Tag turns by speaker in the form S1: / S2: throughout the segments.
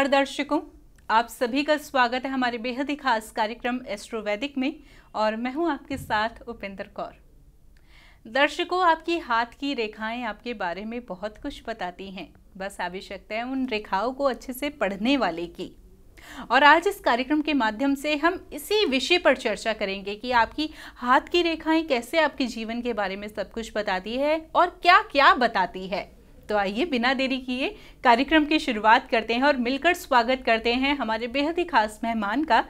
S1: नमस्कार दर्शकों आप सभी का स्वागत है हमारे बेहद ही खास कार्यक्रम एस्ट्रोवैदिक में और मैं हूं आपके साथ उपेंद्र कौर दर्शकों आपकी हाथ की रेखाएं आपके बारे में बहुत कुछ बताती हैं बस आवश्यकता है उन रेखाओं को अच्छे से पढ़ने वाले की और आज इस कार्यक्रम के माध्यम से हम इसी विषय पर चर्चा करेंगे कि आपकी हाथ की रेखाएं कैसे आपके जीवन के बारे में सब कुछ बताती है और क्या क्या बताती है तो आइए बिना देरी किए कार्यक्रम की शुरुआत करते हैं और मिलकर स्वागत करते हैं हमारे बेहद ही खास मेहमान का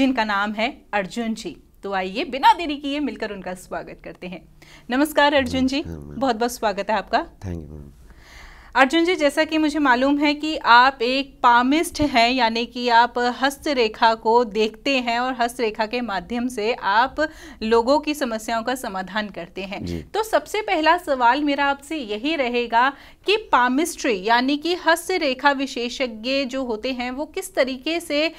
S1: जिनका नाम है अर्जुन जी तो आइए बिना देरी किए मिलकर उनका स्वागत करते हैं नमस्कार अर्जुन जी बहुत बहुत स्वागत है आपका थैंक यू अर्जुन जी जैसा कि मुझे मालूम है कि आप एक पामिस्ट हैं यानी कि आप हस्तरेखा को देखते हैं और हस्तरेखा के माध्यम से आप लोगों की समस्याओं का समाधान करते हैं तो सबसे पहला सवाल मेरा आपसे यही रहेगा कि पामिस्ट्री यानी कि हस्तरेखा विशेषज्ञ जो होते हैं वो किस तरीके से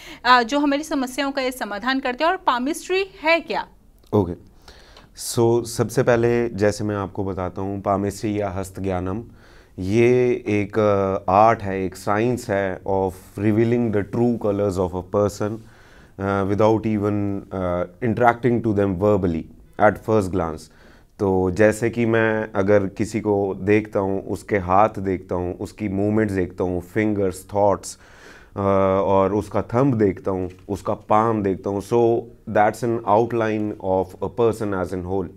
S1: जो हमारी समस्याओं का ये समाधान करते हैं और पामिस्ट्री है क्या
S2: ओके okay. सो so, सबसे पहले जैसे मैं आपको बताता हूँ पामिस्ट्री या हस्त ज्ञानम ये एक आर्ट है एक साइंस है of revealing the true colours of a person without even interacting to them verbally at first glance तो जैसे कि मैं अगर किसी को देखता हूँ उसके हाथ देखता हूँ उसकी मूवमेंट्स देखता हूँ फिंगर्स थॉट्स और उसका थंब देखता हूँ उसका पाम देखता हूँ so that's an outline of a person as an whole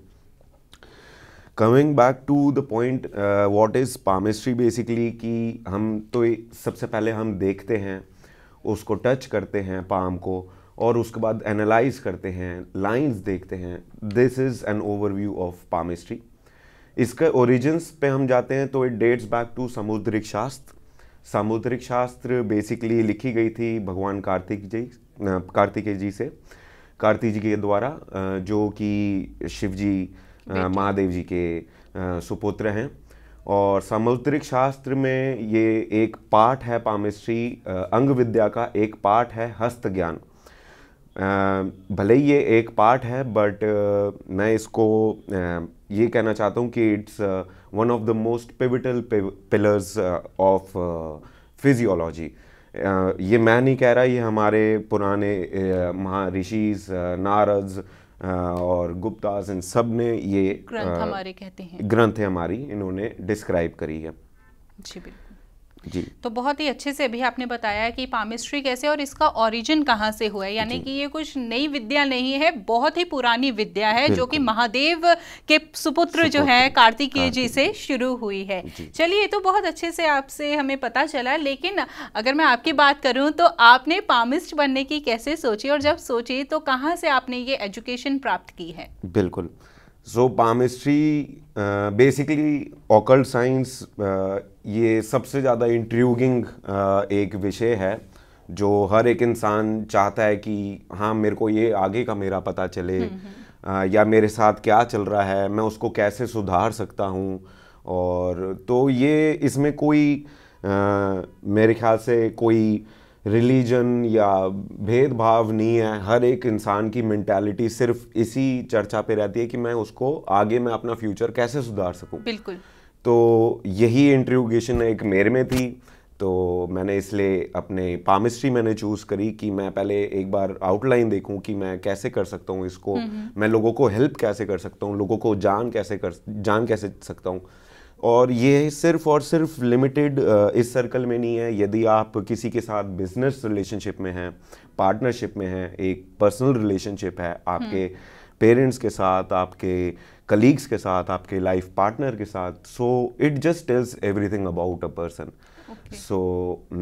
S2: coming back to the point what is palmistry basically कि हम तो सबसे पहले हम देखते हैं उसको टच करते हैं पाम को और उसके बाद एनालाइज करते हैं लाइंस देखते हैं this is an overview of palmistry इसके ओरिजिन्स पे हम जाते हैं तो it dates back to Samudrik Shastra Samudrik शास्त्र बेसिकली लिखी गई थी भगवान कार्तिक जी कार्तिकेय जी से कार्तिक जी के द्वारा जो कि शिव जी महादेव जी के सुपुत्र हैं और सामुद्रिक शास्त्र में ये एक पाठ है पामिस्ट्री अंग विद्या का एक पाठ है हस्त ज्ञान भले ही ये एक पार्ट है बट मैं इसको ये कहना चाहता हूँ कि it's one of the most pivotal pillars of physiology ये मैं नहीं कह रहा ये हमारे पुराने महा महाऋषिस नारद और गुप्ताज इन सब ने ये ग्रंथ हमारे कहते हैं ग्रंथ है हमारी इन्होंने डिस्क्राइब करी है जी बिल्कुल जी
S1: तो बहुत ही अच्छे से भी आपने बताया कि पामिस्ट्री कैसे और इसका ओरिजिन कहाँ से हुआ है यानी कि ये कुछ नई विद्या नहीं है बहुत ही पुरानी विद्या है जो कि महादेव के सुपुत्र जो है कार्तिकेय जी से शुरू हुई है चलिए तो बहुत अच्छे से आपसे हमें पता चला लेकिन अगर मैं आपकी बात करूँ तो आपने पामिस्ट बनने की कैसे सोची और जब सोची तो कहाँ से आपने ये एजुकेशन प्राप्त की है
S2: बिल्कुल so palmistry basically occult science ये सबसे ज़्यादा इंट्रूगिंग uh, एक विषय है जो हर एक इंसान चाहता है कि हाँ मेरे को ये आगे का मेरा पता चले हम्म, uh, हम्म। या मेरे साथ क्या चल रहा है मैं उसको कैसे सुधार सकता हूँ और तो ये इसमें कोई uh, मेरे ख्याल से कोई रिलीजन या भेदभाव नहीं है हर एक इंसान की मैंटेलिटी सिर्फ इसी चर्चा पे रहती है कि मैं उसको आगे मैं अपना फ्यूचर कैसे सुधार सकूं बिल्कुल तो यही इंट्रोगेशन एक मेरे में थी तो मैंने इसलिए अपने पामिस्ट्री मैंने चूज़ करी कि मैं पहले एक बार आउटलाइन देखूं कि मैं कैसे कर सकता हूं इसको मैं लोगों को हेल्प कैसे कर सकता हूं लोगों को जान कैसे कर जान कैसे सकता हूं और ये सिर्फ और सिर्फ लिमिटेड इस सर्कल में नहीं है यदि आप किसी के साथ बिजनेस रिलेशनशिप में हैं पार्टनरशिप में हैं एक पर्सनल रिलेशनशिप है आपके पेरेंट्स हम्म। के साथ आपके कलीग्स के साथ आपके लाइफ पार्टनर के साथ so it just tells everything about a person so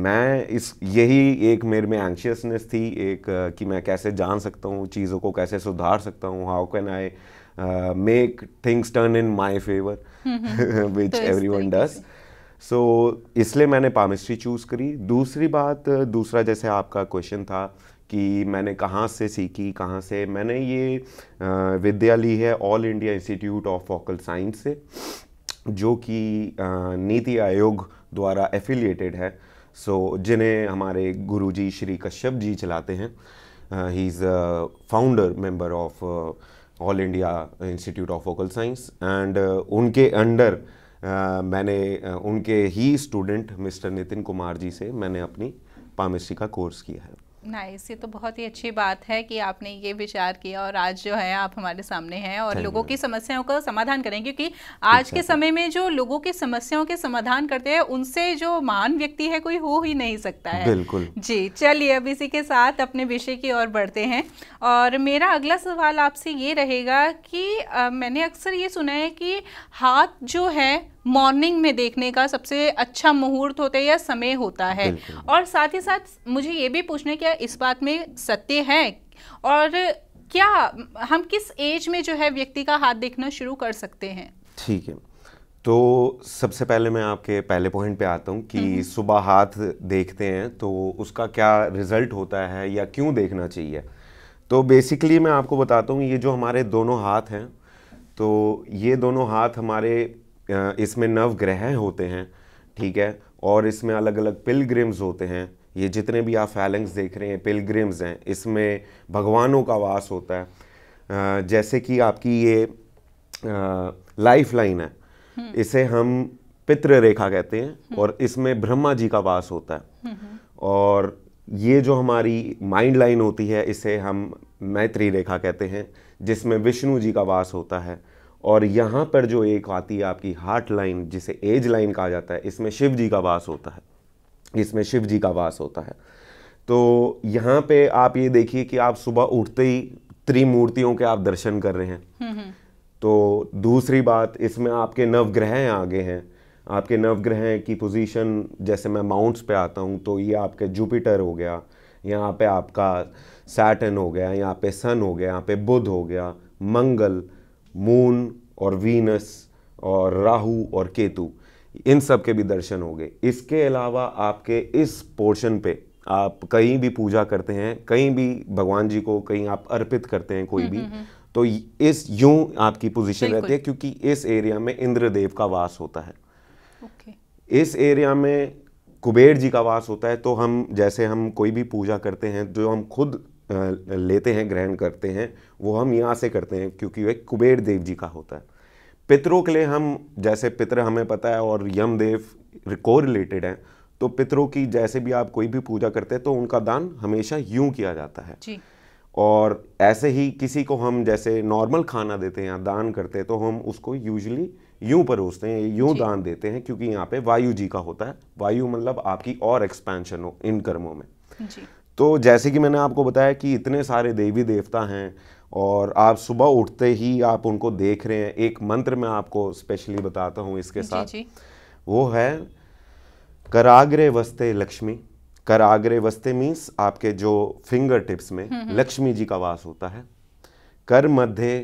S2: मैं इस यही एक मेरे में एंशियसनेस थी एक कि मैं कैसे जान सकता हूँ चीज़ों को कैसे सुधार सकता हूँ how can I make things turn in my favour which every one does so इसलिए मैंने पामिस्ट्री चूज़ करी दूसरी बात दूसरा जैसे आपका क्वेश्चन था कि मैंने कहाँ से सीखी कहाँ से मैंने ये विद्या ली है all India institute of vocal science से जो कि नीति आयोग द्वारा एफिलिएटेड है सो so, जिन्हें हमारे गुरुजी श्री कश्यप जी चलाते हैं he is founder member of all India institute of vocal science and uh, उनके अंडर uh, मैंने uh, उनके ही स्टूडेंट मिस्टर नितिन कुमार जी से मैंने अपनी पामिस्ट्री का कोर्स किया है
S1: नाइस nice, ये तो बहुत ही अच्छी बात है कि आपने ये विचार किया और आज जो है आप हमारे सामने हैं और लोगों की समस्याओं का समाधान करें क्योंकि आज के समय में जो लोगों की समस्याओं के समाधान करते हैं उनसे जो महान व्यक्ति है कोई हो ही नहीं सकता है बिल्कुल जी चलिए अब इसी के साथ अपने विषय की ओर बढ़ते हैं और मेरा अगला सवाल आपसे ये रहेगा कि आ, मैंने अक्सर ये सुना है कि हाथ जो है मॉर्निंग में देखने का सबसे अच्छा मुहूर्त होता है या समय होता है और साथ ही साथ मुझे ये भी पूछना क्या इस बात में सत्य है और क्या हम किस एज में जो है व्यक्ति का हाथ देखना शुरू कर सकते हैं
S2: ठीक है तो सबसे पहले मैं आपके पहले पॉइंट पे आता हूँ कि हम्म। सुबह हाथ देखते हैं तो उसका क्या रिजल्ट होता है या क्यों देखना चाहिए तो बेसिकली मैं आपको बताता हूँ ये जो हमारे दोनों हाथ हैं तो ये दोनों हाथ हमारे इसमें नव ग्रह होते हैं ठीक है और इसमें अलग अलग पिलग्रिम्स होते हैं ये जितने भी आप फैलिंग्स देख रहे हैं पिलग्रिम्स हैं इसमें भगवानों का वास होता है जैसे कि आपकी ये लाइफ लाइन है हम्म। इसे हम पित्र रेखा कहते हैं हम्म। और इसमें ब्रह्मा जी का वास होता है हम्म, और ये जो हमारी माइंड लाइन होती है इसे हम मैत्री रेखा कहते हैं जिसमें विष्णु जी का वास होता है और यहाँ पर जो एक आती है आपकी हार्ट लाइन जिसे एज लाइन कहा जाता है इसमें शिव जी का वास होता है इसमें शिव जी का वास होता है तो यहाँ पे आप ये देखिए कि आप सुबह उठते ही त्रिमूर्तियों के आप दर्शन कर रहे हैं हम्म, हम्म। तो दूसरी बात इसमें आपके नवग्रह आगे हैं आपके नवग्रह की पोजीशन जैसे मैं माउंट्स पे आता हूँ तो ये आपके जुपिटर हो गया यहाँ पे आपका सैटन हो गया यहाँ पे सन हो गया यहाँ पे बुध हो गया मंगल मून और वीनस और राहु और केतु इन सब के भी दर्शन हो गए इसके अलावा आपके इस पोर्शन पे आप कहीं भी पूजा करते हैं कहीं भी भगवान जी को कहीं आप अर्पित करते हैं कोई हम्म, भी हम्म, हम्म। तो इस यूं आपकी पोजीशन रहती है क्योंकि इस एरिया में इंद्रदेव का वास होता है ओके। इस एरिया में कुबेर जी का वास होता है तो हम जैसे हम कोई भी पूजा करते हैं जो हम खुद लेते हैं ग्रहण करते हैं वो हम यहाँ से करते हैं क्योंकि वह कुबेर देव जी का होता है पितरों के लिए हम जैसे पितर हमें पता है और यमदेव को रिलेटेड हैं तो पितरों की जैसे भी आप कोई भी पूजा करते हैं तो उनका दान हमेशा यूं किया जाता है जी। और ऐसे ही किसी को हम जैसे नॉर्मल खाना देते हैं या दान करते हैं तो हम उसको यूजली यूं परोसते हैं यूं दान देते हैं क्योंकि यहाँ पे वायु जी का होता है वायु मतलब आपकी और एक्सपेंशन हो इन कर्मों में जी। तो जैसे कि मैंने आपको बताया कि इतने सारे देवी देवता हैं और आप सुबह उठते ही आप उनको देख रहे हैं एक मंत्र मैं आपको स्पेशली बताता हूँ इसके जी साथ जी। वो है कराग्रे वस्ते लक्ष्मी कराग्रे वस्ते मीन्स आपके जो फिंगर टिप्स में हम्म, हम्म। लक्ष्मी जी का वास होता है कर मध्य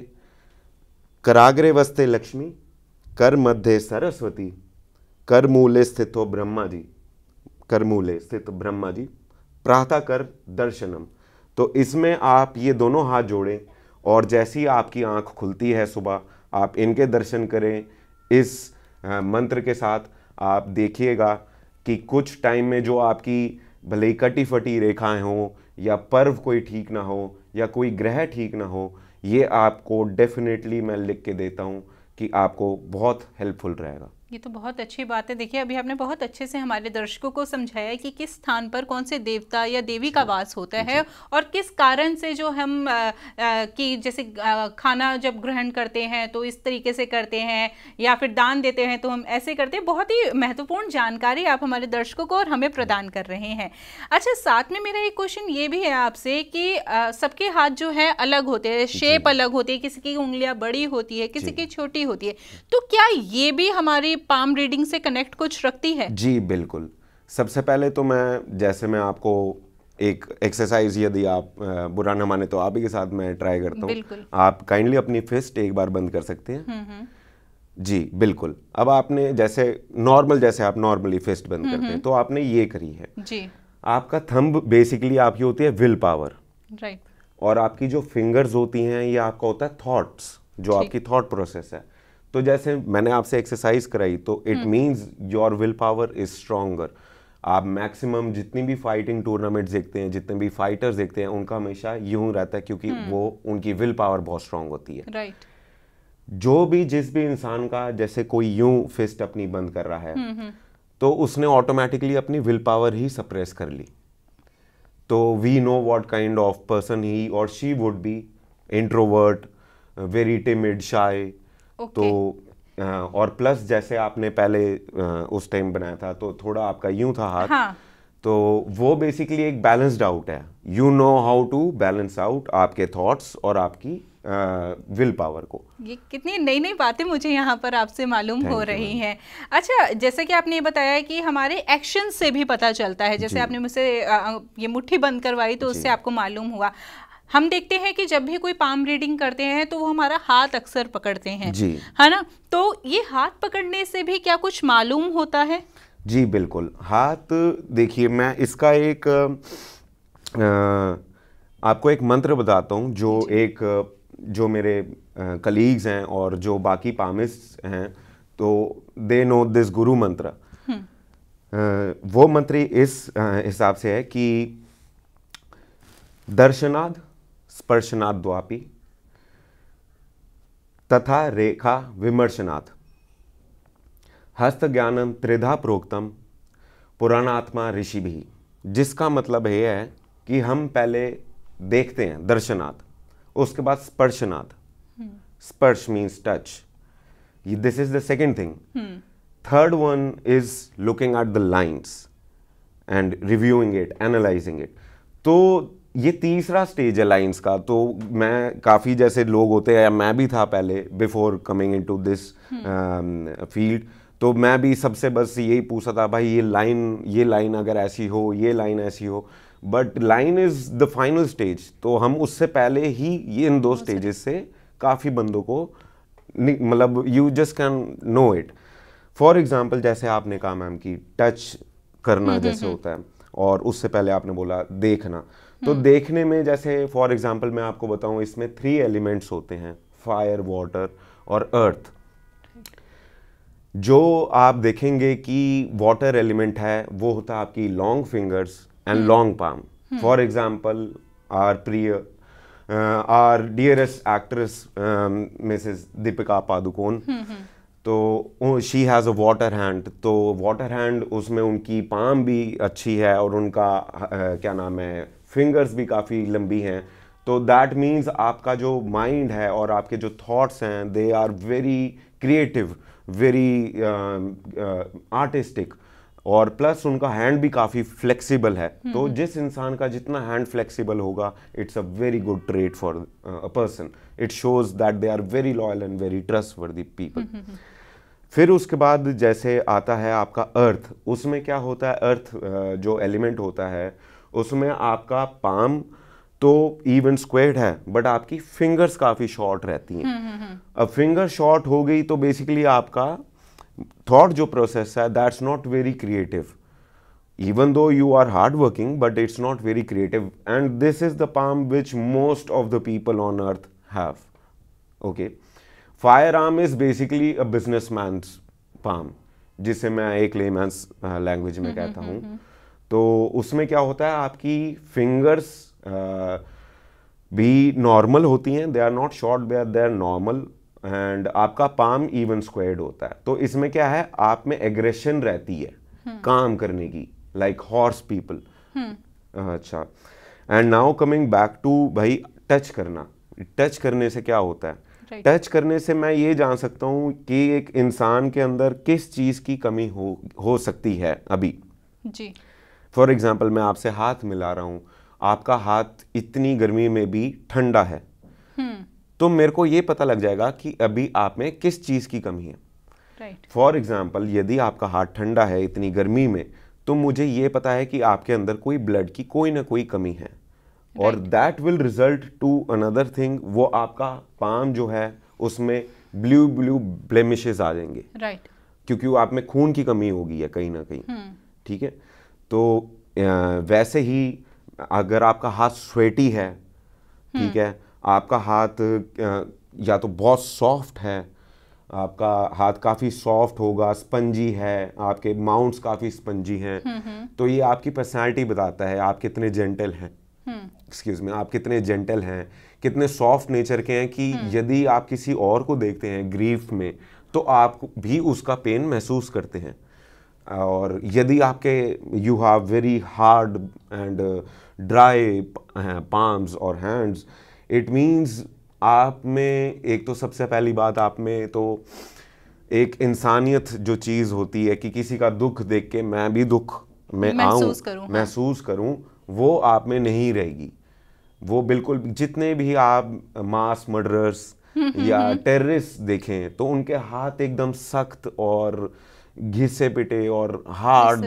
S2: कराग्रे वस्ते लक्ष्मी कर मध्य सरस्वती कर मूले स्थित हो ब्रह्मा जी कर मूले स्थित ब्रह्मा जी प्रातः कर दर्शनम तो इसमें आप ये दोनों हाथ जोड़ें और जैसी आपकी आंख खुलती है सुबह आप इनके दर्शन करें इस मंत्र के साथ आप देखिएगा कि कुछ टाइम में जो आपकी भले ही कटी फटी रेखाएं हों या पर्व कोई ठीक ना हो या कोई ग्रह ठीक ना हो ये आपको डेफिनेटली मैं लिख के देता हूँ कि आपको बहुत हेल्पफुल रहेगा
S1: ये तो बहुत अच्छी बात है देखिए अभी आपने बहुत अच्छे से हमारे दर्शकों को समझाया कि किस स्थान पर कौन से देवता या देवी का वास होता है और किस कारण से जो हम कि जैसे आ, खाना जब ग्रहण करते हैं तो इस तरीके से करते हैं या फिर दान देते हैं तो हम ऐसे करते हैं बहुत ही महत्वपूर्ण जानकारी आप हमारे दर्शकों को और हमें प्रदान कर रहे हैं अच्छा साथ में मेरा एक क्वेश्चन ये भी है आपसे कि सबके हाथ जो है अलग होते हैं शेप अलग होती है किसी की उंगलियाँ बड़ी होती है किसी की छोटी होती है तो क्या ये भी हमारी पाम रीडिंग से कनेक्ट कुछ रखती है जी
S2: बिल्कुल सबसे पहले तो मैं जैसे मैं आपको एक एक्सरसाइज यदि आप बुरा ना माने तो आप ही के साथ मैं ट्राई करता हूँ आप काइंडली अपनी फिस्ट एक बार बंद कर सकते हैं हम्म, हम्म। जी बिल्कुल अब आपने जैसे नॉर्मल जैसे आप नॉर्मली फिस्ट बंद करते हम्म, हैं तो आपने ये करी है जी आपका थंब बेसिकली आपकी होती है विल पावर राइट और आपकी जो फिंगर्स होती हैं ये आपका होता है थॉट्स जो आपकी थॉट प्रोसेस है तो जैसे मैंने आपसे एक्सरसाइज कराई तो it means your will power is stronger आप मैक्सिमम जितनी भी फाइटिंग टूर्नामेंट्स देखते हैं जितने भी फाइटर्स देखते हैं उनका हमेशा यूं रहता है क्योंकि हम्म। वो उनकी विल पावर बहुत स्ट्रांग होती है राइट जो भी जिस भी इंसान का जैसे कोई यूं फिस्ट अपनी बंद कर रहा है हम्म, हम्म। तो उसने ऑटोमेटिकली अपनी विल पावर ही सप्रेस कर ली तो we know what kind of person he और she would be introvert very timid shy okay. तो और प्लस जैसे आपने पहले उस टाइम बनाया था तो थोड़ा आपका यूं था हाथ हाँ. तो वो बेसिकली एक बैलेंस्ड आउट है you know how to balance out आपके थॉट्स और आपकी विल uh, पावर को
S1: ये कितनी नई नई बातें मुझे यहाँ पर आपसे मालूम हो रही हैं अच्छा जैसे कि आपने ये बताया कि हमारे एक्शन से भी पता चलता है जैसे आपने मुझसे ये मुट्ठी बंद करवाई तो उससे आपको मालूम हुआ हम देखते हैं कि जब भी कोई पाम रीडिंग करते हैं तो वो हमारा हाथ अक्सर पकड़ते हैं जी है ना तो ये हाथ पकड़ने से भी क्या कुछ मालूम होता है
S2: जी बिल्कुल हाथ देखिए मैं इसका एक आ, आपको एक मंत्र बताता हूँ जो एक जो मेरे कलीग्स हैं और जो बाकी पामिस्ट हैं तो दे नो दिस गुरु मंत्र वो मंत्र इस हिसाब से है कि दर्शनाद स्पर्शनाथ द्वापी तथा रेखा विमर्शनाथ हस्त ज्ञानम त्रिधा प्रोक्तम पुराणात्मा ऋषि भी जिसका मतलब यह है कि हम पहले देखते हैं दर्शनाथ उसके बाद स्पर्शनाथ हम्म। स्पर्श means touch this is the second thing third one is looking at the lines and reviewing it analysing it तो ये तीसरा स्टेज है लाइन्स का तो मैं काफ़ी जैसे लोग होते हैं मैं भी था पहले before coming into this field तो मैं भी सबसे बस यही पूछा था भाई ये लाइन ये लाइन अगर ऐसी हो ये लाइन ऐसी हो but line is the final stage तो हम उससे पहले ही ये इन दो स्टेजेस से काफ़ी बंदों को मतलब you just can know it for example जैसे आपने कहा मैम कि टच करना हम्म, हम्म, जैसे हम्म। होता है और उससे पहले आपने बोला देखना तो हम्म। देखने में जैसे फॉर एग्जाम्पल मैं आपको बताऊँ इसमें थ्री एलिमेंट्स होते हैं फायर वाटर और अर्थ जो आप देखेंगे कि वाटर एलिमेंट है वो होता है आपकी long fingers and long palm for example our प्रिय our dearest actress Mrs Deepika Padukone hmm, hmm. तो she has a water hand तो वाटर हैंड उसमें उनकी पाम भी अच्छी है और उनका uh, क्या नाम है फिंगर्स भी काफ़ी लंबी हैं तो दैट मीन्स आपका जो माइंड है और आपके जो थॉट्स हैं they are very creative very artistic और प्लस उनका हैंड भी काफ़ी फ्लेक्सिबल है hmm. तो हम्म। जिस इंसान का जितना हैंड फ्लेक्सिबल होगा it's a very good trait for a person it shows that they are very loyal and very trustworthy people फिर उसके बाद जैसे आता है आपका अर्थ उसमें क्या होता है अर्थ uh, जो एलिमेंट होता है उसमें आपका पाम तो इवन स्क्वेड है बट आपकी फिंगर्स काफी शॉर्ट रहती हैं हम्म, हम्म, हम्म। अब फिंगर शॉर्ट हो गई तो बेसिकली आपका थॉट जो प्रोसेस है that's not very creative even though you are hard working but it's not very creative and this is the palm which most of the people on earth have okay fire arm is basically a business मैं palm जिसे मैं एक layman language uh, में कहता हूँ तो उसमें क्या होता है आपकी फिंगर्स भी नॉर्मल होती हैं they are not short they are they are normal and आपका पाम इवन स्क्वायर्ड होता है तो इसमें क्या है आप में एग्रेशन रहती है hmm. काम करने की लाइक हॉर्स पीपल अच्छा and now coming back to भाई टच करना टच करने से क्या होता है टच right. करने से मैं ये जान सकता हूँ कि एक इंसान के अंदर किस चीज़ की कमी हो हो सकती है अभी जी फॉर एग्ज़ाम्पल मैं आपसे हाथ मिला रहा हूँ आपका हाथ इतनी गर्मी में भी ठंडा है हम्म। तो मेरे को ये पता लग जाएगा कि अभी आप में किस चीज़ की कमी
S3: है
S2: फॉर right. एग्ज़ाम्पल यदि आपका हाथ ठंडा है इतनी गर्मी में तो मुझे ये पता है कि आपके अंदर कोई ब्लड की कोई ना कोई कमी है और that will result to another thing वो आपका पाम जो है उसमें ब्लू ब्लू ब्लेमिशेज आ जाएंगे
S3: राइट right.
S2: क्योंकि आप में खून की कमी होगी है कहीं ना कहीं हम्म। ठीक है तो वैसे ही अगर आपका हाथ स्वेटी है ठीक हम्म। है आपका हाथ या तो बहुत सॉफ्ट है आपका हाथ काफ़ी सॉफ्ट होगा स्पंजी है आपके माउंट्स काफ़ी स्पंजी हैं हम्म, हम्म। तो ये आपकी पर्सनालिटी बताता है आप कितने जेंटल हैं
S3: एक्सक्यूज
S2: में आप कितने जेंटल हैं कितने सॉफ्ट नेचर के हैं कि यदि आप किसी और को देखते हैं ग्रीफ में तो आप भी उसका पेन महसूस करते हैं और यदि आपके you have very hard and dry palms और हैंड्स इट मीन्स आप में एक तो सबसे पहली बात आप में तो एक इंसानियत जो चीज़ होती है कि किसी का दुख देख के मैं भी दुख में आऊँ महसूस करूँ हाँ। वो आप में नहीं रहेगी वो बिल्कुल जितने भी आप मास मर्डरर्स या टेररिस्ट देखें तो उनके हाथ एकदम सख्त और घिसे पिटे और हार्ड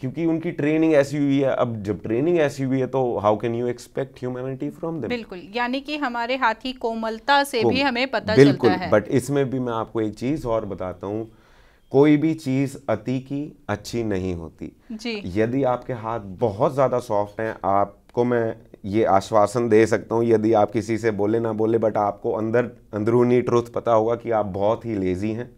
S2: क्योंकि उनकी ट्रेनिंग ऐसी हुई है अब जब ट्रेनिंग ऐसी हुई है तो how can you expect humanity from them बिल्कुल
S1: यानी कि हमारे हाथी कोमलता से को, भी हमें पता बिल्कुल, चलता है बट
S2: इसमें भी मैं आपको एक चीज और बताता हूँ कोई भी चीज अति की अच्छी नहीं होती जी यदि आपके हाथ बहुत ज्यादा सॉफ्ट हैं आपको मैं ये आश्वासन दे सकता हूँ यदि आप किसी से बोले ना बोले बट आपको अंदर अंदरूनी ट्रुथ पता होगा कि आप बहुत ही लेजी हैं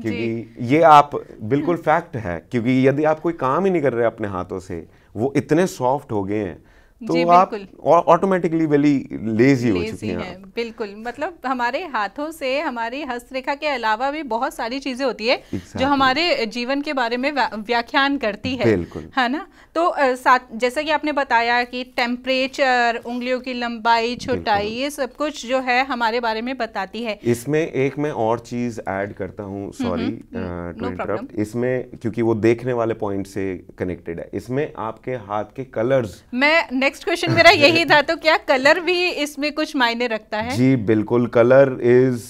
S2: क्योंकि ये आप बिल्कुल हम्म। फैक्ट है क्योंकि यदि आप कोई काम ही नहीं कर रहे अपने हाथों से वो इतने सॉफ्ट हो गए हैं तो आप ऑटोमेटिकली वेली लेजी हो चुकी हैं
S1: बिल्कुल मतलब हमारे हाथों से हमारी हस्तरेखा के अलावा भी बहुत सारी चीजें होती है exactly. जो हमारे जीवन के बारे में व्याख्यान करती है बिल्कुल है ना तो साथ जैसा कि आपने बताया कि टेम्परेचर उंगलियों की लंबाई छोटाई ये सब कुछ जो है हमारे बारे में बताती है
S2: इसमें एक मैं और चीज ऐड करता हूँ सॉरी हम्म, टू हम्म, इसमें क्योंकि वो देखने वाले पॉइंट से कनेक्टेड है इसमें आपके हाथ के कलर्स
S1: मैं नेक्स्ट क्वेश्चन मेरा यही था तो क्या कलर भी इसमें कुछ मायने रखता है जी
S2: बिल्कुल कलर इज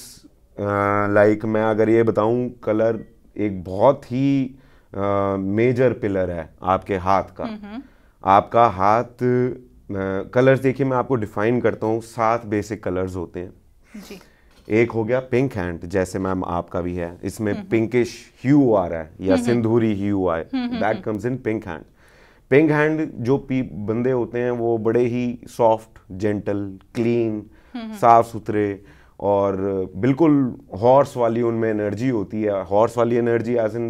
S2: लाइक मैं अगर ये बताऊं कलर एक बहुत ही मेजर uh, पिलर है आपके हाथ का आपका हाथ कलर्स uh, देखिए मैं आपको डिफाइन करता हूँ सात बेसिक कलर्स होते हैं जी एक हो गया पिंक हैंड जैसे मैम आपका भी है इसमें पिंकिश ह्यू आ रहा है या सिंधूरी ह्यू आए that comes in pink hand pink hand जो पी बंदे होते हैं वो बड़े ही सॉफ्ट जेंटल क्लीन साफ सुथरे और बिल्कुल हॉर्स वाली उनमें एनर्जी होती है हॉर्स वाली एनर्जी एज इन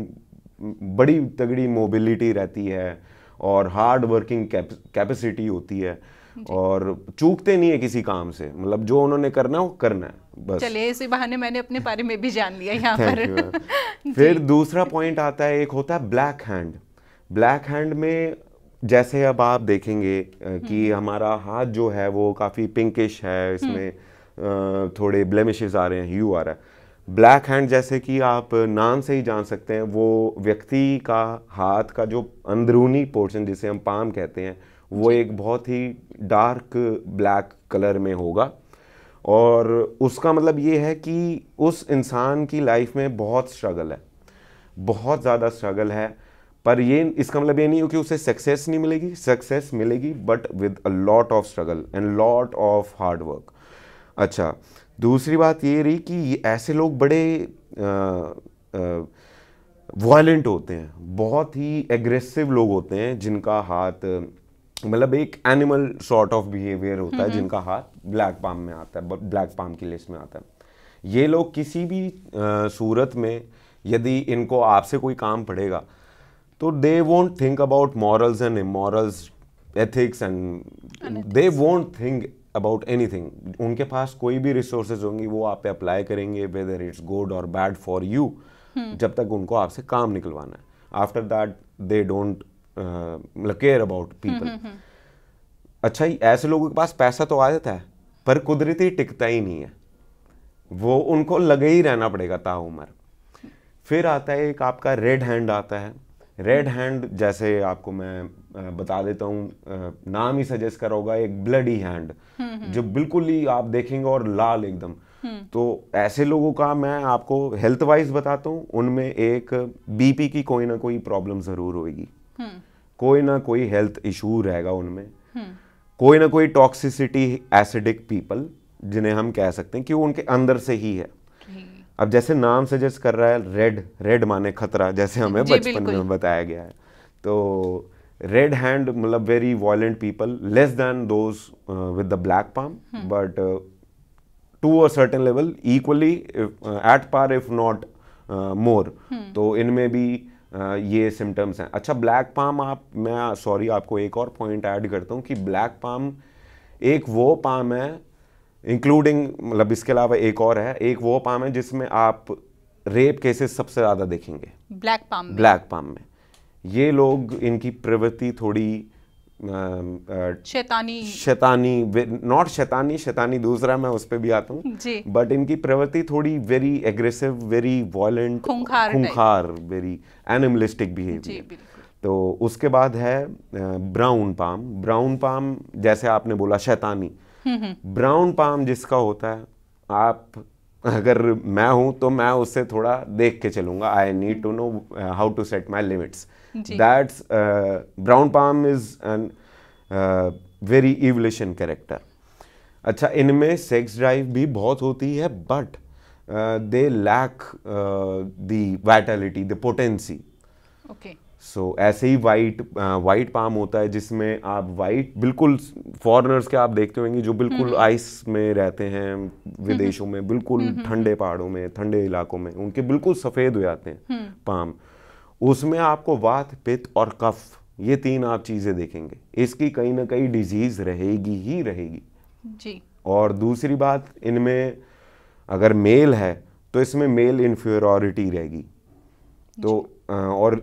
S2: बड़ी तगड़ी मोबिलिटी रहती है और हार्ड वर्किंग कैपेसिटी होती है और चूकते नहीं है किसी काम से मतलब जो उन्होंने करना है वो करना है बस चले
S1: इसी बहाने मैंने अपने बारे में भी जान लिया यहाँ पर
S2: फिर दूसरा पॉइंट आता है एक होता है ब्लैक हैंड ब्लैक हैंड में जैसे अब आप देखेंगे हम्म, कि हम्म। हमारा हाथ जो है वो काफ़ी पिंकिश है इसमें हम्म। थोड़े ब्लेमिशेज आ रहे हैं यू आ रहा है ब्लैक हैंड जैसे कि आप नाम से ही जान सकते हैं वो व्यक्ति का हाथ का जो अंदरूनी पोर्शन जिसे हम पाम कहते हैं वो एक बहुत ही डार्क ब्लैक कलर में होगा और उसका मतलब ये है कि उस इंसान की लाइफ में बहुत स्ट्रगल है बहुत ज़्यादा स्ट्रगल है पर ये इसका मतलब ये नहीं हो कि उसे सक्सेस नहीं मिलेगी सक्सेस मिलेगी but with a lot of struggle and lot of hard work अच्छा दूसरी बात ये रही कि ऐसे लोग बड़े वायलेंट होते हैं बहुत ही एग्रेसिव लोग होते हैं जिनका हाथ मतलब एक एनिमल सॉर्ट ऑफ बिहेवियर होता है जिनका हाथ ब्लैक पाम में आता है ब्लैक पाम की लिस्ट में आता है ये लोग किसी भी आ, सूरत में यदि इनको आपसे कोई काम पड़ेगा तो they won't think about morals and immorals ethics and they won't think about anything उनके पास कोई भी रिसोर्सेज होंगी वो आप पे अप्लाई करेंगे वेदर इट्स गुड और बैड फॉर यू जब तक उनको आपसे काम निकलवाना है after that they don't care about people अच्छा ऐसे लोगों के पास पैसा तो आ जाता है पर कुदरती टिकता ही नहीं है वो उनको लगे ही रहना पड़ेगा ताउमर फिर आता है एक आपका रेड हैंड आता है रेड हैंड जैसे आपको मैं बता देता हूँ नाम ही सजेस्ट करा होगा एक ब्लडी हैंड हम्म, जो हम्म। बिल्कुल ही आप देखेंगे और लाल एकदम हम्म। तो ऐसे लोगों का मैं आपको हेल्थ वाइज बताता हूँ उनमें एक बीपी की कोई ना कोई प्रॉब्लम ज़रूर होगी कोई ना कोई हेल्थ इशू रहेगा उनमें कोई ना कोई टॉक्सिसिटी एसिडिक पीपल जिन्हें हम कह सकते हैं कि वो उनके अंदर से ही है अब जैसे नाम सजेस्ट कर रहा है रेड रेड माने खतरा जैसे हमें बचपन में बताया गया है तो रेड हैंड मतलब very violent people less than those with the black palm but to a certain level equally at par if not more तो इनमें भी uh, ये सिम्टम्स हैं अच्छा ब्लैक पाम आप मैं सॉरी आपको एक और पॉइंट ऐड करता हूँ कि ब्लैक पाम एक वो पाम है इंक्लूडिंग मतलब इसके अलावा एक और है एक वो पाम है जिसमें आप रेप केसेस सबसे ज़्यादा देखेंगे ब्लैक पाम में। ब्लैक पाम में ये लोग इनकी प्रवृत्ति थोड़ी शैतानी शैतानी नॉट शैतानी शैतानी दूसरा मैं उस पर भी आता हूँ बट इनकी प्रवृत्ति थोड़ी वेरी एग्रेसिव वेरी वॉयेंट खूंखार वेरी एनिमलिस्टिक बिहेवियर तो उसके बाद है ब्राउन पाम ब्राउन पाम जैसे आपने बोला शैतानी ब्राउन पाम जिसका होता है आप अगर मैं हूं तो मैं उससे थोड़ा देख के चलूंगा I need to know how to set my limits that's brown palm is an very evolution character अच्छा इनमें सेक्स ड्राइव भी बहुत होती है but they lack the vitality the potency okay so so, ऐसे ही वाइट वाइट पाम होता है जिसमें आप वाइट बिल्कुल फॉरेनर्स के आप देखते होंगे जो बिल्कुल आइस में रहते हैं विदेशों में बिल्कुल ठंडे पहाड़ों में ठंडे इलाकों में उनके बिल्कुल सफ़ेद हो जाते हैं पाम हम्म। उसमें आपको वात पित्त और कफ ये तीन आप चीज़ें देखेंगे इसकी कहीं ना कहीं डिजीज़ रहेगी ही रहेगी जी और दूसरी बात इनमें अगर मेल है तो इसमें मेल इन्फ्योरिटी रहेगी तो और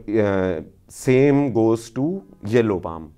S2: same goes to yellow palm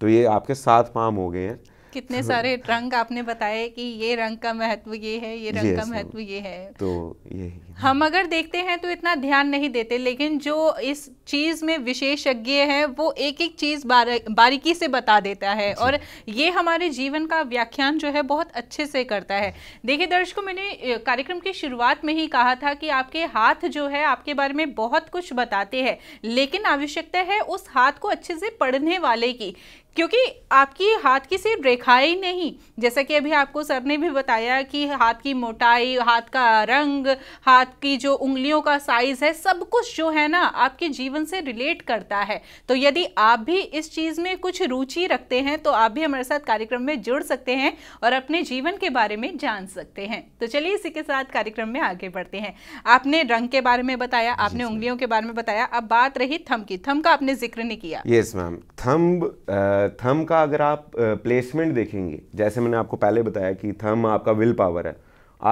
S2: तो ये आपके सात पाम हो गए हैं
S1: कितने हाँ। सारे रंग आपने बताए कि ये रंग का महत्व ये है ये रंग का महत्व ये है
S2: तो ये
S1: हम अगर देखते हैं तो इतना ध्यान नहीं देते लेकिन जो इस चीज़ में विशेषज्ञ है वो एक एक चीज़ बार, बारीकी से बता देता है और ये हमारे जीवन का व्याख्यान जो है बहुत अच्छे से करता है देखिए दर्शकों मैंने कार्यक्रम की शुरुआत में ही कहा था कि आपके हाथ जो है आपके बारे में बहुत कुछ बताते हैं लेकिन आवश्यकता है उस हाथ को अच्छे से पढ़ने वाले की क्योंकि आपकी हाथ की सिर्फ रेखाएं नहीं जैसा कि अभी आपको सर ने भी बताया कि हाथ की मोटाई हाथ का रंग हाथ की जो उंगलियों का साइज़ है सब कुछ जो है ना आपके जीवन से रिलेट करता है तो यदि आप भी इस चीज़ में कुछ रुचि रखते हैं तो आप भी हमारे साथ कार्यक्रम में जुड़ सकते हैं और अपने जीवन के बारे में जान सकते हैं तो चलिए इसी के साथ कार्यक्रम में आगे बढ़ते हैं आपने रंग के बारे में बताया आपने उंगलियों के बारे में बताया अब बात रही थम की थम का आपने जिक्र नहीं किया
S2: यस मैम थम्ब थम का अगर आप प्लेसमेंट देखेंगे जैसे मैंने आपको पहले बताया कि थम आपका विल पावर है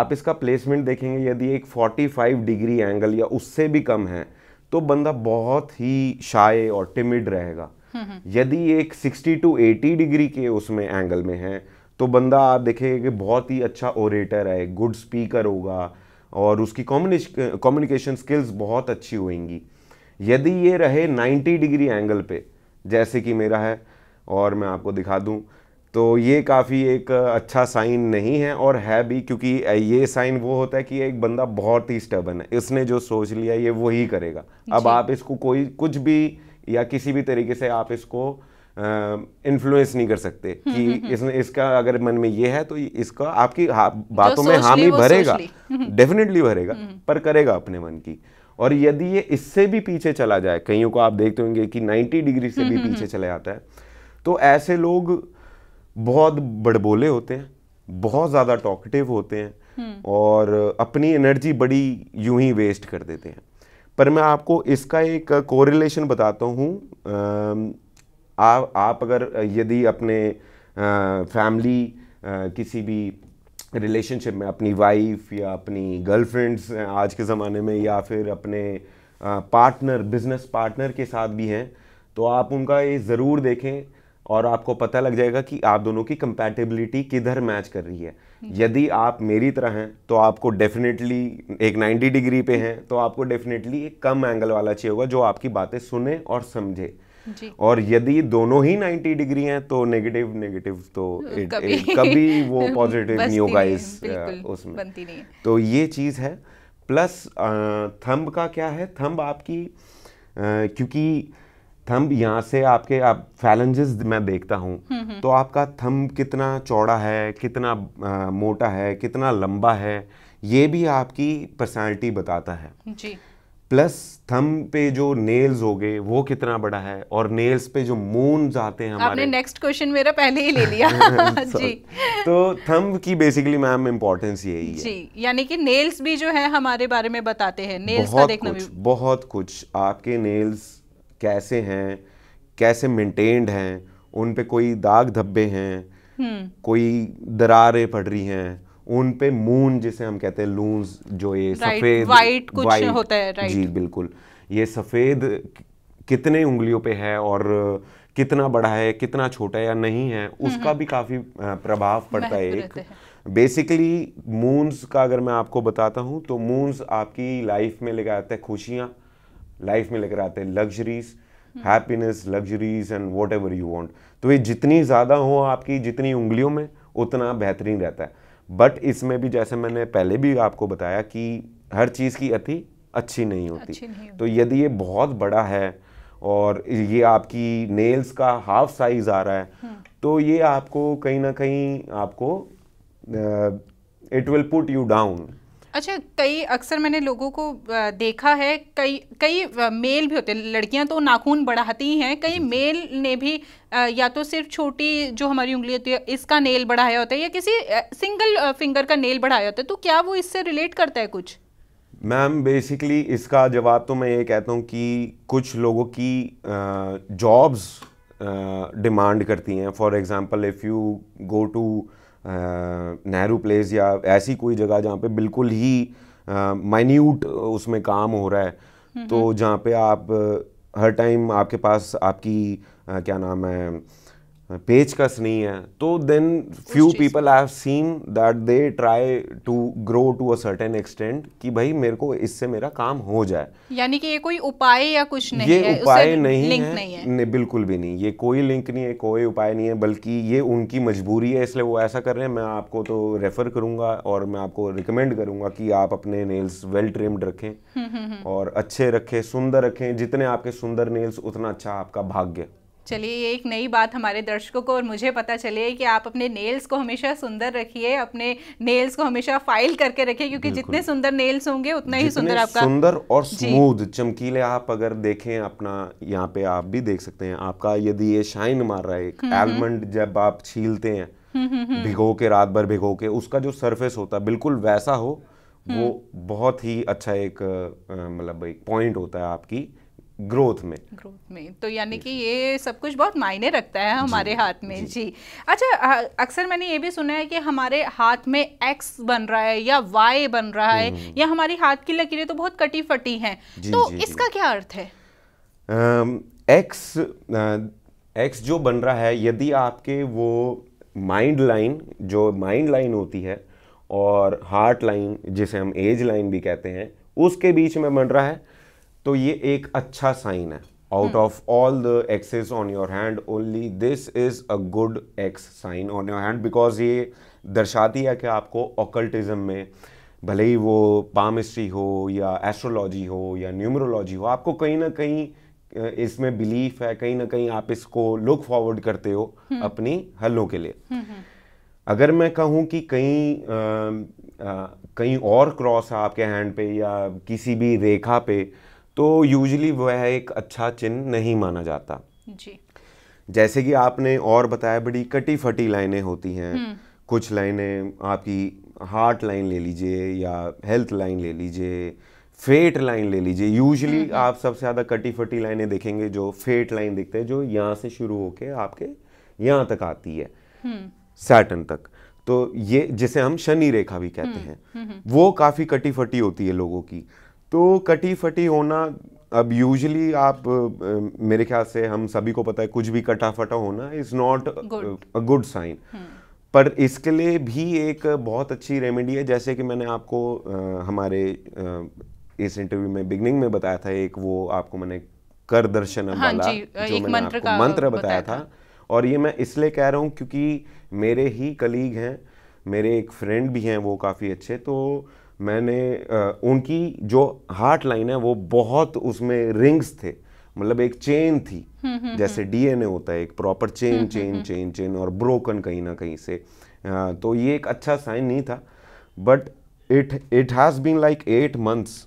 S2: आप इसका प्लेसमेंट देखेंगे यदि एक 45 डिग्री एंगल या उससे भी कम है तो बंदा बहुत ही शाय और टिमिड रहेगा हम्म, हम्म। यदि एक 60 टू 80 डिग्री के उसमें एंगल में है तो बंदा आप देखेंगे कि बहुत ही अच्छा ओरेटर है गुड स्पीकर होगा और उसकी कम्युनिकेशन स्किल्स बहुत अच्छी होंगी यदि ये रहे 90 डिग्री एंगल पे जैसे कि मेरा है और मैं आपको दिखा दूँ तो ये काफ़ी एक अच्छा साइन नहीं है और है भी क्योंकि ये साइन वो होता है कि एक बंदा बहुत ही स्टबन है इसने जो सोच लिया ये वही करेगा अब आप इसको कोई कुछ भी या किसी भी तरीके से आप इसको इन्फ्लुएंस नहीं कर सकते हम्म, कि हम्म, हम्म। इसने इसका अगर मन में ये है तो इसका आपकी हा, बातों में हामी भरेगा डेफिनेटली भरेगा पर करेगा अपने मन की और यदि ये इससे भी पीछे चला जाए कईयों को आप देखते होंगे कि 90 डिग्री से भी पीछे चले जाता है तो ऐसे लोग बहुत बड़बोले होते हैं बहुत ज़्यादा टॉकटिव होते हैं हम्म। और अपनी एनर्जी बड़ी यूं ही वेस्ट कर देते हैं पर मैं आपको इसका एक कोरिलेशन बताता हूँ आप अगर यदि अपने फैमिली किसी भी रिलेशनशिप में अपनी वाइफ या अपनी गर्लफ्रेंड्स आज के ज़माने में या फिर अपने पार्टनर बिजनेस पार्टनर के साथ भी हैं तो आप उनका ये ज़रूर देखें और आपको पता लग जाएगा कि आप दोनों की कंपैटिबिलिटी किधर मैच कर रही है यदि आप मेरी तरह हैं तो आपको डेफिनेटली एक 90 डिग्री पे हैं तो आपको डेफिनेटली एक कम एंगल वाला चाहिए होगा जो आपकी बातें सुने और समझे और यदि दोनों ही 90 डिग्री हैं तो नेगेटिव नेगेटिव तो, तो कभी, it, कभी वो पॉजिटिव नहीं होगा इस उसमें तो ये चीज़ है प्लस थम्ब का क्या है थम्ब आपकी क्योंकि थंब यहाँ से आपके आप फैलेंजेस मैं देखता हूँ हम्म, हम्म। तो आपका थंब कितना चौड़ा है कितना आ, मोटा है कितना लंबा है ये भी आपकी पर्सनैलिटी बताता है जी प्लस थम पे जो नेल्स हो गए वो कितना बड़ा है और नेल्स पे जो मून जाते हैं हमारे
S1: नेक्स्ट क्वेश्चन मेरा पहले ही ले लिया जी
S2: तो थम की बेसिकली मैम इम्पोर्टेंस यही है
S1: जी यानी कि नेल्स भी जो है हमारे बारे में बताते हैं नेल्स का देखना कुछ, भी
S2: बहुत कुछ आपके नेल्स कैसे हैं कैसे मेंटेन्ड हैं उन पे कोई दाग धब्बे हैं हम्म। कोई दरारें पड़ रही हैं उन पे मून जिसे हम कहते हैं लूज जो ये सफेद वाइट कुछ white, होता है राइट जी बिल्कुल ये सफेद कितने उंगलियों पे है और कितना बड़ा है कितना छोटा है या नहीं है हम्म, उसका हम्म। भी काफी प्रभाव पड़ता है एक बेसिकली मून्स का अगर मैं आपको बताता हूँ तो मून्स आपकी लाइफ में लेकर आता है खुशियाँ लाइफ में लेकर आते हैं luxuries happiness luxuries and whatever you want तो ये जितनी ज़्यादा हो आपकी जितनी उंगलियों में उतना बेहतरीन रहता है बट इसमें भी जैसे मैंने पहले भी आपको बताया कि हर चीज़ की अति अच्छी नहीं होती अच्छी नहीं तो यदि ये बहुत बड़ा है और ये आपकी नेल्स का हाफ साइज आ रहा है हम्म। तो ये आपको कहीं ना कहीं आपको it will put you down
S1: अच्छा कई अक्सर मैंने लोगों को देखा है कई कई मेल भी होते हैं लड़कियां तो नाखून बढ़ाती हैं कई मेल ने भी या तो सिर्फ छोटी जो हमारी उंगली होती है इसका नेल बढ़ाया होता है या किसी सिंगल फिंगर का नेल बढ़ाया होता है तो क्या वो इससे रिलेट करता है कुछ
S2: मैम बेसिकली इसका जवाब तो मैं ये कहता हूँ कि कुछ लोगों की जॉब्स डिमांड करती हैं for example if you go to Nehru Place या ऐसी कोई जगह जहाँ पे बिल्कुल ही माइन्यूट उसमें काम हो रहा है हम्म, तो हम्म। जहाँ पे आप हर टाइम आपके पास आपकी आ, क्या नाम है पेचकस नहीं है तो then few people have seen that they try to grow to a certain extent कि भाई मेरे को इससे मेरा काम हो जाए
S1: यानी कि ये कोई उपाय या कुछ नहीं ये है उपाय नहीं, नहीं, है, नहीं है
S2: नहीं, बिल्कुल भी नहीं ये कोई लिंक नहीं है कोई उपाय नहीं है बल्कि ये उनकी मजबूरी है इसलिए वो ऐसा कर रहे हैं मैं आपको तो रेफर करूंगा और मैं आपको रिकमेंड करूंगा कि आप अपने नेल्स वेल ट्रिम्ड रखें हम्म, हम्म, हम्म। और अच्छे रखें सुंदर रखें जितने आपके सुंदर नेल्स उतना अच्छा आपका भाग्य
S1: चलिए ये एक नई बात हमारे दर्शकों को और मुझे पता चले कि आप अपने नेल्स को हमेशा सुंदर रखिए अपने नेल्स को हमेशा फाइल करके रखिए क्योंकि जितने सुंदर नेल्स होंगे उतना ही सुंदर आपका सुंदर
S2: और स्मूथ चमकीले आप अगर देखें अपना यहाँ पे आप भी देख सकते हैं आपका यदि ये शाइन मार रहा है एक आलमंड हम्म, हम्म। जब आप छीलते हैं
S3: हम्म, भिगो
S2: के रात भर भिगो के उसका जो सरफेस होता है बिल्कुल वैसा हो वो बहुत ही अच्छा एक मतलब एक पॉइंट होता है आपकी ग्रोथ में
S1: ग्रोथ में तो यानी कि ये सब कुछ बहुत मायने रखता है हमारे हाथ में जी, जी। अच्छा अक्सर मैंने ये भी सुना है कि हमारे हाथ में एक्स बन रहा है या वाई बन रहा है हम्म। या हमारी हाथ की लकीरें तो बहुत कटी फटी हैं तो जी, इसका क्या अर्थ
S3: है
S2: एक्स एक्स जो बन रहा है यदि आपके वो माइंड लाइन जो माइंड लाइन होती है और हार्ट लाइन जिसे हम एज लाइन भी कहते हैं उसके बीच में बन रहा है तो ये एक अच्छा साइन है out of all the X's on your hand only this is a good X sign on your hand because ये दर्शाती है कि आपको ओकल्टिज्म में भले ही वो पामिस्ट्री हो या एस्ट्रोलॉजी हो या न्यूमरोलॉजी हो आपको कहीं ना कहीं इसमें बिलीफ है कहीं ना कहीं आप इसको लुक फॉरवर्ड करते हो hmm. अपनी हलों के लिए hmm, hmm. अगर मैं कहूँ कि कहीं आ, आ, कहीं और क्रॉस है आपके हैंड पे या किसी भी रेखा पे तो यूजली वह एक अच्छा चिन्ह नहीं माना जाता जी जैसे कि आपने और बताया बड़ी कटी फटी लाइनें होती हैं हम्म। कुछ लाइनें आपकी हार्ट लाइन ले लीजिए या हेल्थ लाइन ले लीजिए फेट लाइन ले लीजिए यूजली हम्म, हम्म। आप सबसे ज़्यादा कटी फटी लाइनें देखेंगे जो फेट लाइन दिखते हैं जो यहाँ से शुरू होके आपके यहाँ तक आती है सैटन तक तो ये जिसे हम शनि रेखा भी कहते हैं वो काफ़ी कटी फटी होती है लोगों की तो कटी फटी होना अब यूजली आप मेरे ख्याल से हम सभी को पता है कुछ भी कटा फटा होना is not a good sign पर इसके लिए भी एक बहुत अच्छी रेमेडी है जैसे कि मैंने आपको आ, हमारे आ, इस इंटरव्यू में बिगनिंग में बताया था एक वो आपको मैंने कर दर्शन हाँ वाला जो मैंने मंत्र आपको मंत्र बताया था।, था और ये मैं इसलिए कह रहा हूँ क्योंकि मेरे ही कलीग हैं मेरे एक फ्रेंड भी हैं वो काफ़ी अच्छे तो मैंने उनकी जो हार्ट लाइन है वो बहुत उसमें रिंग्स थे मतलब एक चेन थी हम्म, हम्म, जैसे हम्म। डीएनए होता है एक proper chain chain chain chain और ब्रोकन कहीं ना कहीं से तो ये एक अच्छा साइन नहीं था but it it has been like eight months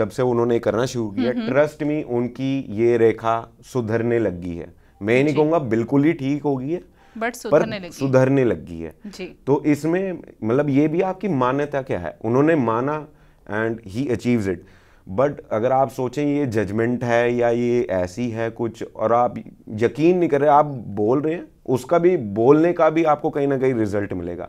S2: जब से उन्होंने करना शुरू किया ट्रस्ट में उनकी ये रेखा सुधरने लगी है मैं नहीं कहूँगा बिल्कुल ही ठीक होगी है बट सुधरने लगी सुधरने लगी है जी तो इसमें मतलब ये भी आपकी मान्यता क्या है उन्होंने माना and he achieves it but अगर आप सोचें ये जजमेंट है या ये ऐसी है कुछ और आप यकीन नहीं कर रहे आप बोल रहे हैं उसका भी बोलने का भी आपको कहीं ना कहीं रिजल्ट मिलेगा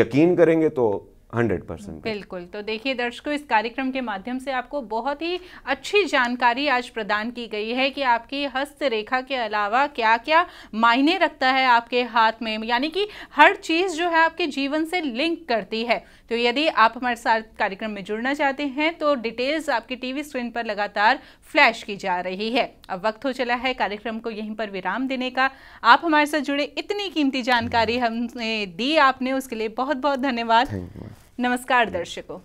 S2: यकीन करेंगे तो हंड्रेड परसेंट
S1: बिल्कुल तो देखिए दर्शकों इस कार्यक्रम के माध्यम से आपको बहुत ही अच्छी जानकारी आज प्रदान की गई है कि आपकी हस्तरेखा के अलावा क्या क्या मायने रखता है आपके हाथ में यानी कि हर चीज़ जो है आपके जीवन से लिंक करती है तो यदि आप हमारे साथ कार्यक्रम में जुड़ना चाहते हैं तो डिटेल्स आपकी टीवी स्क्रीन पर लगातार फ्लैश की जा रही है अब वक्त हो चला है कार्यक्रम को यहीं पर विराम देने का आप हमारे साथ जुड़े इतनी कीमती जानकारी हमने दी आपने उसके लिए बहुत बहुत धन्यवाद नमस्कार दर्शकों